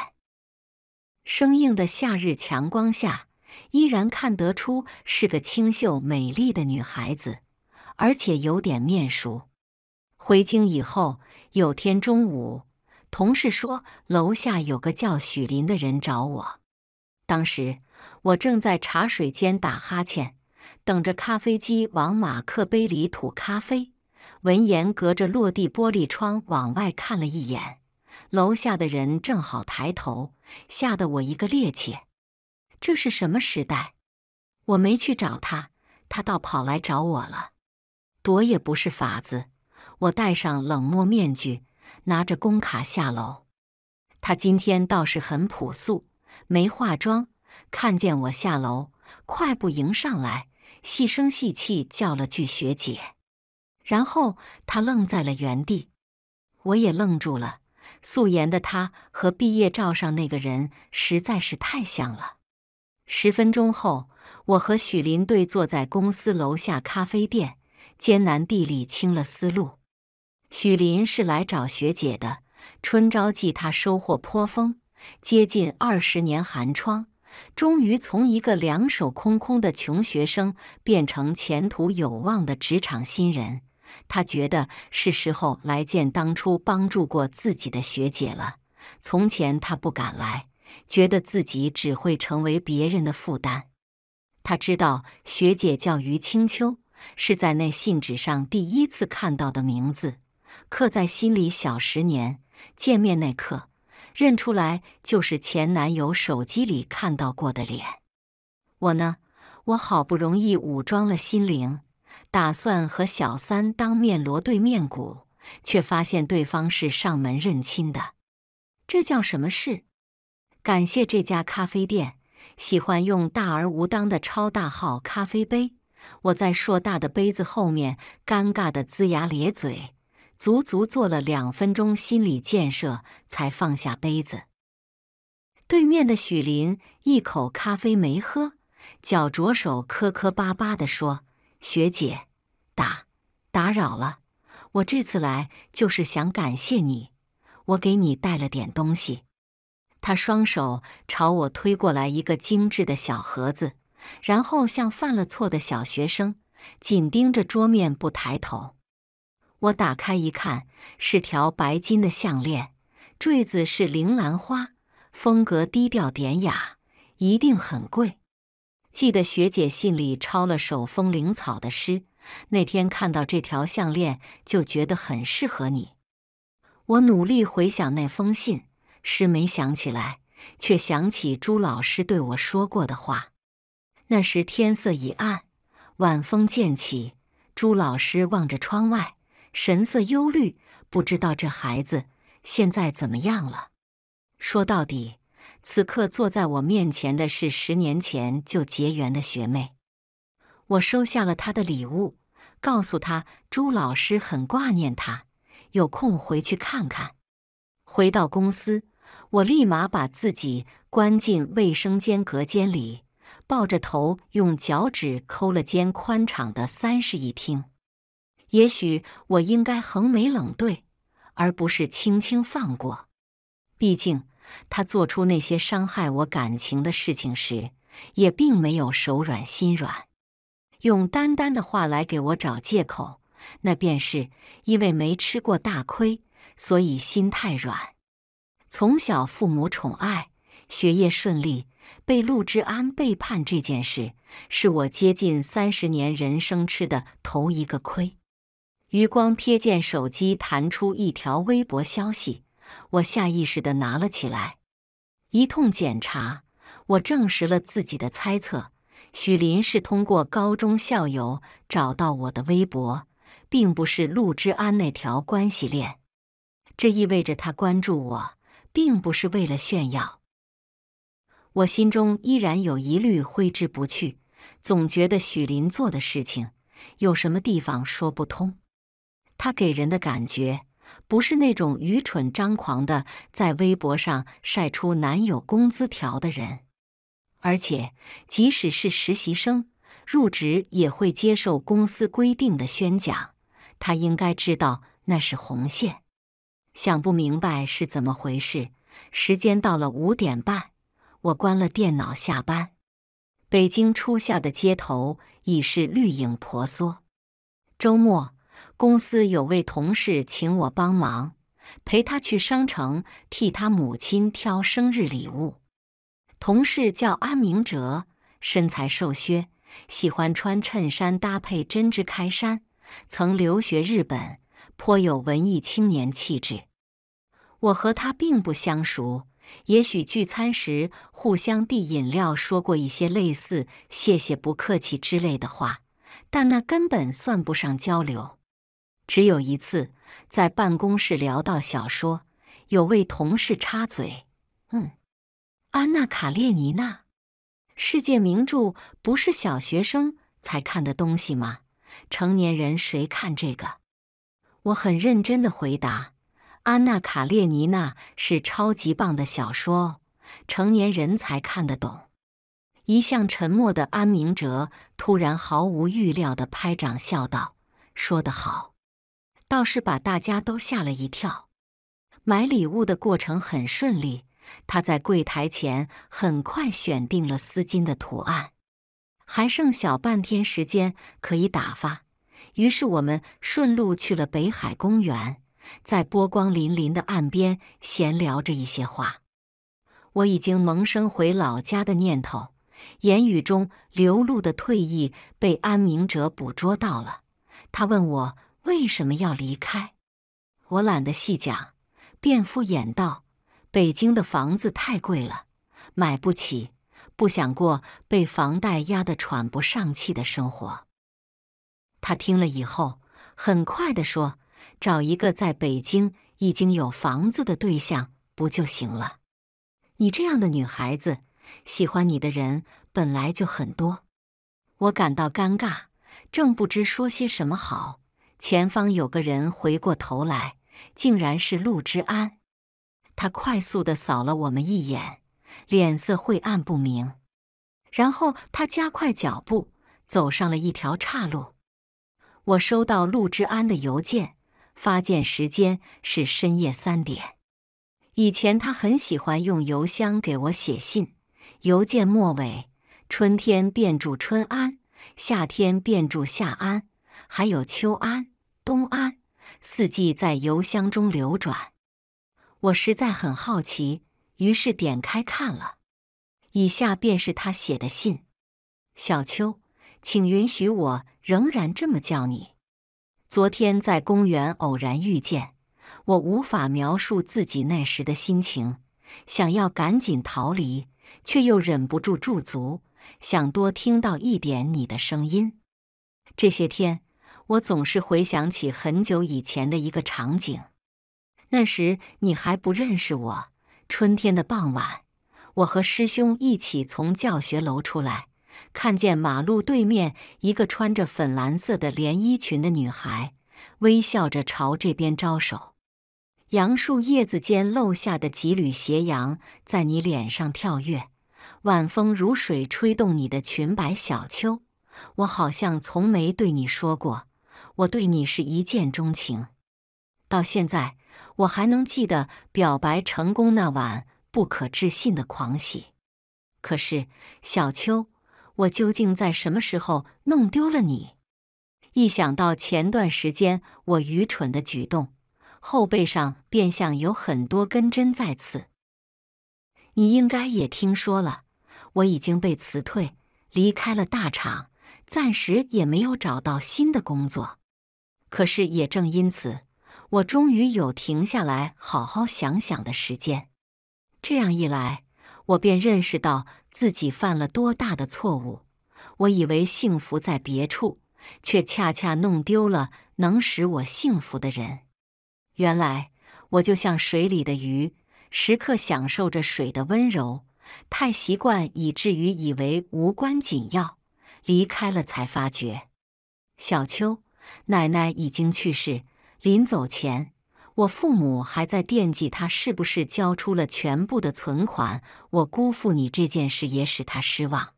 生硬的夏日强光下，依然看得出是个清秀美丽的女孩子，而且有点面熟。回京以后，有天中午，同事说楼下有个叫许林的人找我。当时我正在茶水间打哈欠，等着咖啡机往马克杯里吐咖啡。闻言，隔着落地玻璃窗往外看了一眼，楼下的人正好抬头，吓得我一个趔趄。这是什么时代？我没去找他，他倒跑来找我了。躲也不是法子，我戴上冷漠面具，拿着工卡下楼。他今天倒是很朴素。没化妆，看见我下楼，快步迎上来，细声细气叫了句“学姐”，然后她愣在了原地，我也愣住了。素颜的她和毕业照上那个人实在是太像了。十分钟后，我和许林对坐在公司楼下咖啡店，艰难地理清了思路。许林是来找学姐的，春招季他收获颇丰。接近二十年寒窗，终于从一个两手空空的穷学生变成前途有望的职场新人。他觉得是时候来见当初帮助过自己的学姐了。从前他不敢来，觉得自己只会成为别人的负担。他知道学姐叫于清秋，是在那信纸上第一次看到的名字，刻在心里小十年。见面那刻。认出来就是前男友手机里看到过的脸，我呢，我好不容易武装了心灵，打算和小三当面锣对面鼓，却发现对方是上门认亲的，这叫什么事？感谢这家咖啡店，喜欢用大而无当的超大号咖啡杯，我在硕大的杯子后面尴尬的龇牙咧嘴。足足做了两分钟心理建设，才放下杯子。对面的许林一口咖啡没喝，脚着手磕磕巴巴的说：“学姐，打打扰了，我这次来就是想感谢你，我给你带了点东西。”他双手朝我推过来一个精致的小盒子，然后像犯了错的小学生，紧盯着桌面不抬头。我打开一看，是条白金的项链，坠子是铃兰花，风格低调典雅，一定很贵。记得学姐信里抄了首风铃草的诗，那天看到这条项链，就觉得很适合你。我努力回想那封信，诗没想起来，却想起朱老师对我说过的话。那时天色已暗，晚风渐起，朱老师望着窗外。神色忧虑，不知道这孩子现在怎么样了。说到底，此刻坐在我面前的是十年前就结缘的学妹。我收下了她的礼物，告诉她朱老师很挂念她，有空回去看看。回到公司，我立马把自己关进卫生间隔间里，抱着头用脚趾抠了间宽敞的三室一厅。也许我应该横眉冷对，而不是轻轻放过。毕竟他做出那些伤害我感情的事情时，也并没有手软心软。用丹丹的话来给我找借口，那便是因为没吃过大亏，所以心太软。从小父母宠爱，学业顺利，被陆之安背叛这件事，是我接近三十年人生吃的头一个亏。余光瞥见手机弹出一条微博消息，我下意识的拿了起来，一通检查，我证实了自己的猜测：许林是通过高中校友找到我的微博，并不是陆之安那条关系链。这意味着他关注我，并不是为了炫耀。我心中依然有疑虑挥之不去，总觉得许林做的事情有什么地方说不通。她给人的感觉不是那种愚蠢张狂的在微博上晒出男友工资条的人，而且即使是实习生入职也会接受公司规定的宣讲。她应该知道那是红线，想不明白是怎么回事。时间到了五点半，我关了电脑下班。北京初夏的街头已是绿影婆娑。周末。公司有位同事请我帮忙陪他去商城替他母亲挑生日礼物。同事叫安明哲，身材瘦削，喜欢穿衬衫搭配针织开衫，曾留学日本，颇有文艺青年气质。我和他并不相熟，也许聚餐时互相递饮料说过一些类似“谢谢不客气”之类的话，但那根本算不上交流。只有一次，在办公室聊到小说，有位同事插嘴：“嗯，安娜·卡列尼娜，世界名著，不是小学生才看的东西吗？成年人谁看这个？”我很认真的回答：“安娜·卡列尼娜是超级棒的小说，成年人才看得懂。”一向沉默的安明哲突然毫无预料的拍掌笑道：“说得好。”倒是把大家都吓了一跳。买礼物的过程很顺利，他在柜台前很快选定了丝巾的图案。还剩小半天时间可以打发，于是我们顺路去了北海公园，在波光粼粼的岸边闲聊着一些话。我已经萌生回老家的念头，言语中流露的退意被安明哲捕捉到了。他问我。为什么要离开？我懒得细讲，便敷衍道：“北京的房子太贵了，买不起，不想过被房贷压得喘不上气的生活。”他听了以后，很快地说：“找一个在北京已经有房子的对象不就行了？你这样的女孩子，喜欢你的人本来就很多。”我感到尴尬，正不知说些什么好。前方有个人回过头来，竟然是陆之安。他快速的扫了我们一眼，脸色晦暗不明。然后他加快脚步，走上了一条岔路。我收到陆之安的邮件，发件时间是深夜三点。以前他很喜欢用邮箱给我写信。邮件末尾：“春天便祝春安，夏天便祝夏安，还有秋安。”公安四季在邮箱中流转，我实在很好奇，于是点开看了。以下便是他写的信：小秋，请允许我仍然这么叫你。昨天在公园偶然遇见，我无法描述自己那时的心情，想要赶紧逃离，却又忍不住驻足，想多听到一点你的声音。这些天。我总是回想起很久以前的一个场景，那时你还不认识我。春天的傍晚，我和师兄一起从教学楼出来，看见马路对面一个穿着粉蓝色的连衣裙的女孩，微笑着朝这边招手。杨树叶子间漏下的几缕斜阳在你脸上跳跃，晚风如水吹动你的裙摆。小秋，我好像从没对你说过。我对你是一见钟情，到现在我还能记得表白成功那晚不可置信的狂喜。可是小秋，我究竟在什么时候弄丢了你？一想到前段时间我愚蠢的举动，后背上便像有很多根针在刺。你应该也听说了，我已经被辞退，离开了大厂，暂时也没有找到新的工作。可是也正因此，我终于有停下来好好想想的时间。这样一来，我便认识到自己犯了多大的错误。我以为幸福在别处，却恰恰弄丢了能使我幸福的人。原来我就像水里的鱼，时刻享受着水的温柔，太习惯以至于以为无关紧要，离开了才发觉。小秋。奶奶已经去世，临走前，我父母还在惦记他是不是交出了全部的存款。我辜负你这件事也使他失望。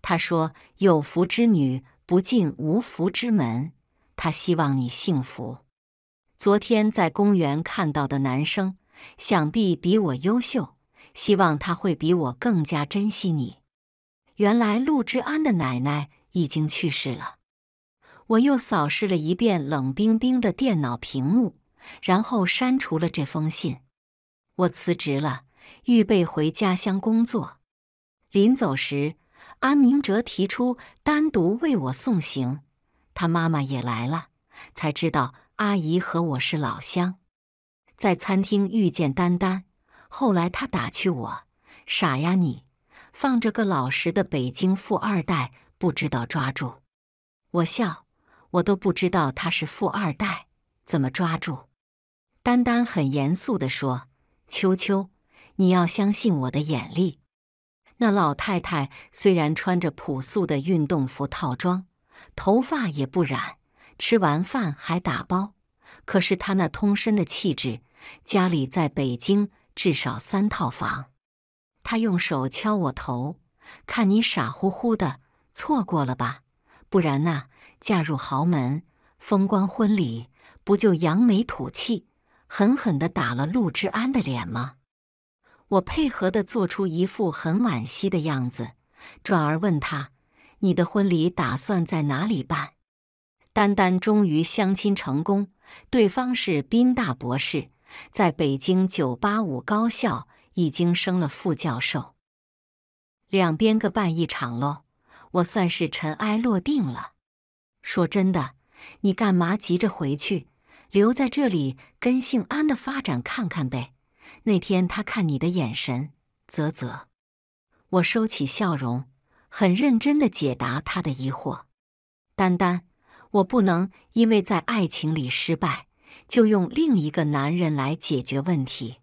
他说：“有福之女不进无福之门。”他希望你幸福。昨天在公园看到的男生，想必比我优秀。希望他会比我更加珍惜你。原来陆之安的奶奶已经去世了。我又扫视了一遍冷冰冰的电脑屏幕，然后删除了这封信。我辞职了，预备回家乡工作。临走时，阿明哲提出单独为我送行，他妈妈也来了，才知道阿姨和我是老乡。在餐厅遇见丹丹，后来他打趣我：“傻呀你，放着个老实的北京富二代不知道抓住。”我笑。我都不知道他是富二代，怎么抓住？丹丹很严肃地说：“秋秋，你要相信我的眼力。那老太太虽然穿着朴素的运动服套装，头发也不染，吃完饭还打包，可是她那通身的气质，家里在北京至少三套房。”她用手敲我头：“看你傻乎乎的，错过了吧？不然呐？”嫁入豪门，风光婚礼，不就扬眉吐气，狠狠地打了陆之安的脸吗？我配合地做出一副很惋惜的样子，转而问他：“你的婚礼打算在哪里办？”丹丹终于相亲成功，对方是宾大博士，在北京九八五高校已经升了副教授。两边各办一场喽，我算是尘埃落定了。说真的，你干嘛急着回去？留在这里跟姓安的发展看看呗。那天他看你的眼神，啧啧。我收起笑容，很认真的解答他的疑惑。丹丹，我不能因为在爱情里失败，就用另一个男人来解决问题。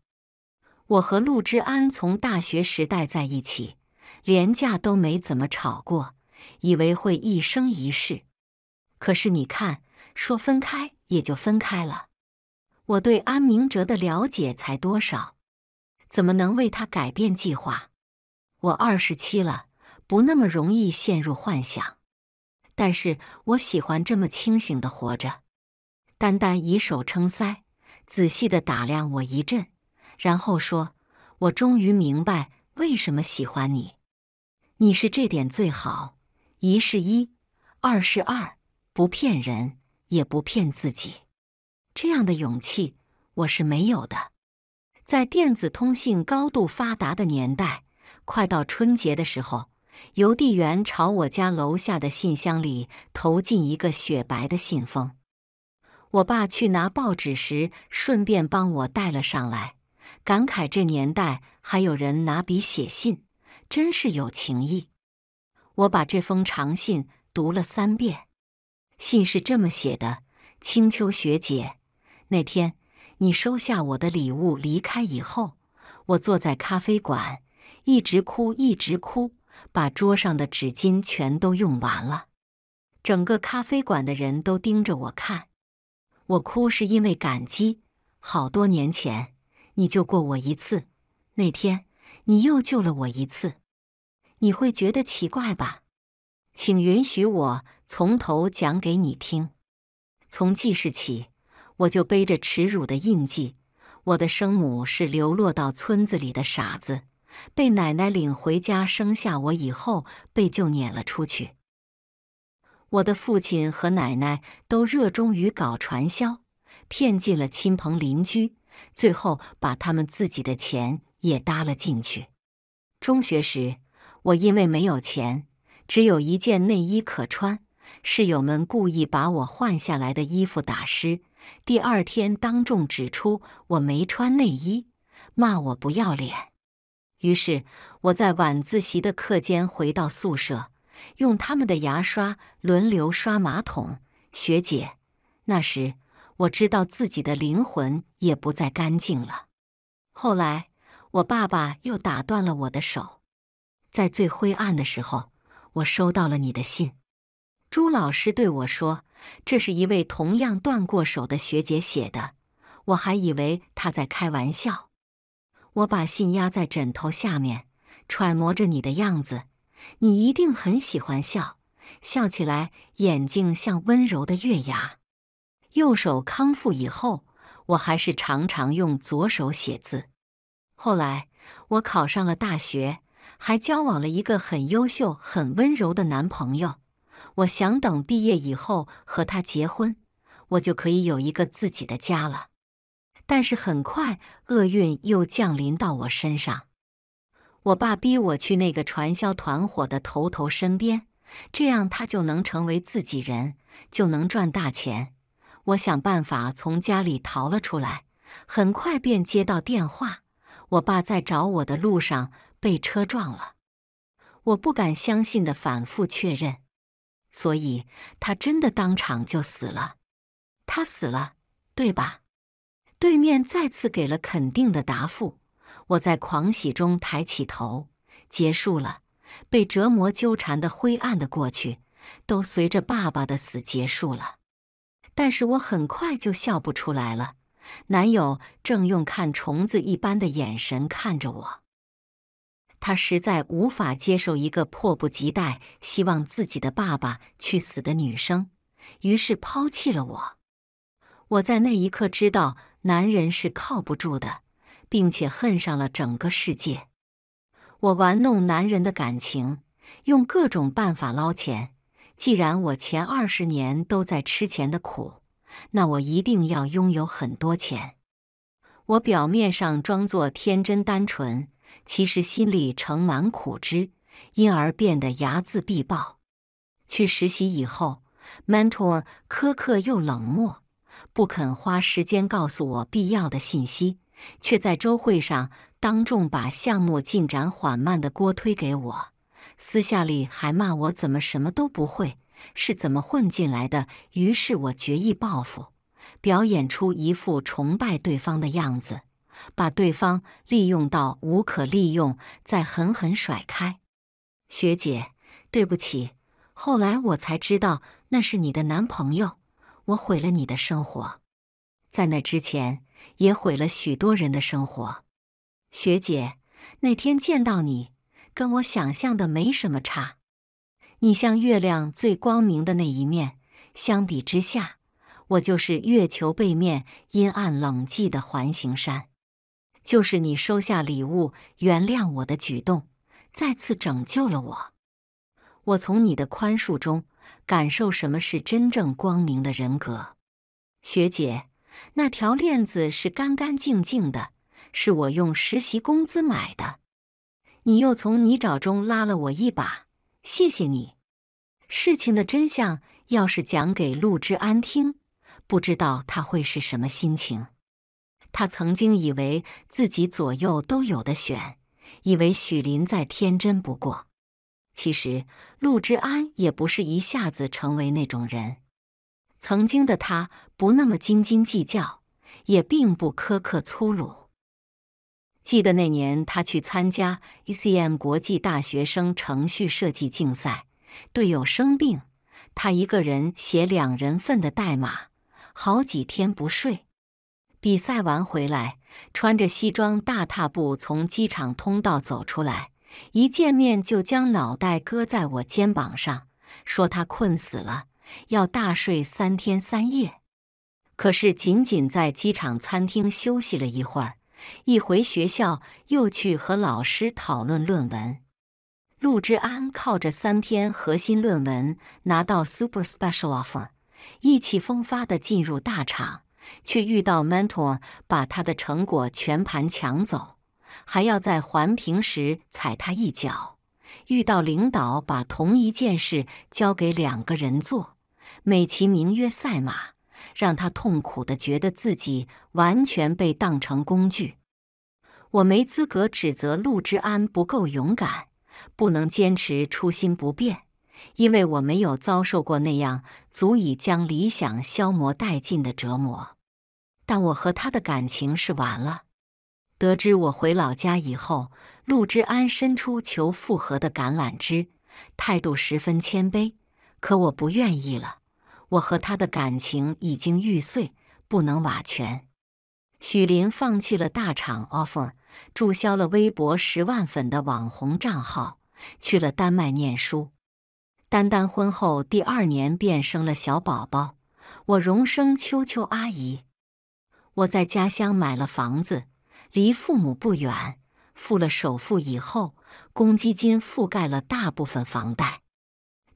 我和陆之安从大学时代在一起，连架都没怎么吵过，以为会一生一世。可是你看，说分开也就分开了。我对安明哲的了解才多少？怎么能为他改变计划？我二十七了，不那么容易陷入幻想。但是我喜欢这么清醒的活着。丹丹以手撑腮，仔细的打量我一阵，然后说：“我终于明白为什么喜欢你。你是这点最好，一是一，二是二。”不骗人，也不骗自己，这样的勇气我是没有的。在电子通信高度发达的年代，快到春节的时候，邮递员朝我家楼下的信箱里投进一个雪白的信封。我爸去拿报纸时，顺便帮我带了上来，感慨这年代还有人拿笔写信，真是有情义。我把这封长信读了三遍。信是这么写的：青秋学姐，那天你收下我的礼物离开以后，我坐在咖啡馆，一直哭，一直哭，把桌上的纸巾全都用完了。整个咖啡馆的人都盯着我看。我哭是因为感激，好多年前你救过我一次，那天你又救了我一次。你会觉得奇怪吧？请允许我从头讲给你听。从记事起，我就背着耻辱的印记。我的生母是流落到村子里的傻子，被奶奶领回家生下我以后，被就撵了出去。我的父亲和奶奶都热衷于搞传销，骗尽了亲朋邻居，最后把他们自己的钱也搭了进去。中学时，我因为没有钱。只有一件内衣可穿，室友们故意把我换下来的衣服打湿，第二天当众指出我没穿内衣，骂我不要脸。于是我在晚自习的课间回到宿舍，用他们的牙刷轮流刷马桶。学姐，那时我知道自己的灵魂也不再干净了。后来我爸爸又打断了我的手，在最灰暗的时候。我收到了你的信，朱老师对我说：“这是一位同样断过手的学姐写的。”我还以为他在开玩笑。我把信压在枕头下面，揣摩着你的样子。你一定很喜欢笑，笑起来眼睛像温柔的月牙。右手康复以后，我还是常常用左手写字。后来我考上了大学。还交往了一个很优秀、很温柔的男朋友，我想等毕业以后和他结婚，我就可以有一个自己的家了。但是很快，厄运又降临到我身上，我爸逼我去那个传销团伙的头头身边，这样他就能成为自己人，就能赚大钱。我想办法从家里逃了出来，很快便接到电话，我爸在找我的路上。被车撞了，我不敢相信的反复确认，所以他真的当场就死了。他死了，对吧？对面再次给了肯定的答复。我在狂喜中抬起头，结束了被折磨纠缠的灰暗的过去，都随着爸爸的死结束了。但是我很快就笑不出来了。男友正用看虫子一般的眼神看着我。他实在无法接受一个迫不及待希望自己的爸爸去死的女生，于是抛弃了我。我在那一刻知道男人是靠不住的，并且恨上了整个世界。我玩弄男人的感情，用各种办法捞钱。既然我前二十年都在吃钱的苦，那我一定要拥有很多钱。我表面上装作天真单纯。其实心里盛满苦汁，因而变得睚眦必报。去实习以后，mentor 苛刻又冷漠，不肯花时间告诉我必要的信息，却在周会上当众把项目进展缓慢的锅推给我，私下里还骂我怎么什么都不会，是怎么混进来的。于是我决意报复，表演出一副崇拜对方的样子。把对方利用到无可利用，再狠狠甩开。学姐，对不起。后来我才知道那是你的男朋友，我毁了你的生活，在那之前也毁了许多人的生活。学姐，那天见到你，跟我想象的没什么差。你像月亮最光明的那一面，相比之下，我就是月球背面阴暗冷寂的环形山。就是你收下礼物、原谅我的举动，再次拯救了我。我从你的宽恕中感受什么是真正光明的人格。学姐，那条链子是干干净净的，是我用实习工资买的。你又从泥沼中拉了我一把，谢谢你。事情的真相要是讲给陆之安听，不知道他会是什么心情。他曾经以为自己左右都有的选，以为许林再天真不过。其实陆之安也不是一下子成为那种人。曾经的他不那么斤斤计较，也并不苛刻粗鲁。记得那年他去参加 ECM 国际大学生程序设计竞赛，队友生病，他一个人写两人份的代码，好几天不睡。比赛完回来，穿着西装大踏步从机场通道走出来，一见面就将脑袋搁在我肩膀上，说他困死了，要大睡三天三夜。可是仅仅在机场餐厅休息了一会儿，一回学校又去和老师讨论论文。陆之安靠着三篇核心论文拿到 super special offer，意气风发地进入大厂。却遇到 mentor 把他的成果全盘抢走，还要在环评时踩他一脚；遇到领导把同一件事交给两个人做，美其名曰赛马，让他痛苦的觉得自己完全被当成工具。我没资格指责陆之安不够勇敢，不能坚持初心不变。因为我没有遭受过那样足以将理想消磨殆尽的折磨，但我和他的感情是完了。得知我回老家以后，陆之安伸出求复合的橄榄枝，态度十分谦卑。可我不愿意了，我和他的感情已经玉碎，不能瓦全。许林放弃了大厂 offer，注销了微博十万粉的网红账号，去了丹麦念书。丹丹婚后第二年便生了小宝宝，我荣升秋秋阿姨。我在家乡买了房子，离父母不远，付了首付以后，公积金覆盖了大部分房贷。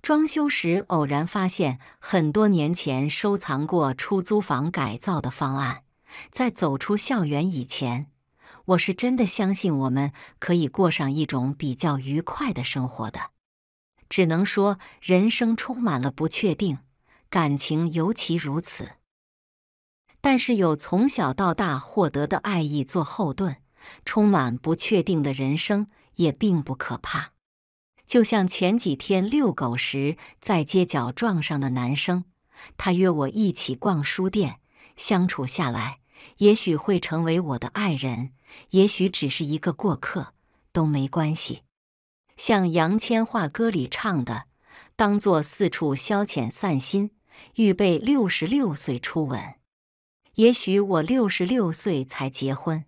装修时偶然发现很多年前收藏过出租房改造的方案。在走出校园以前，我是真的相信我们可以过上一种比较愉快的生活的。只能说人生充满了不确定，感情尤其如此。但是有从小到大获得的爱意做后盾，充满不确定的人生也并不可怕。就像前几天遛狗时在街角撞上的男生，他约我一起逛书店，相处下来，也许会成为我的爱人，也许只是一个过客，都没关系。像杨千嬅歌里唱的，当作四处消遣散心，预备六十六岁初吻。也许我六十六岁才结婚。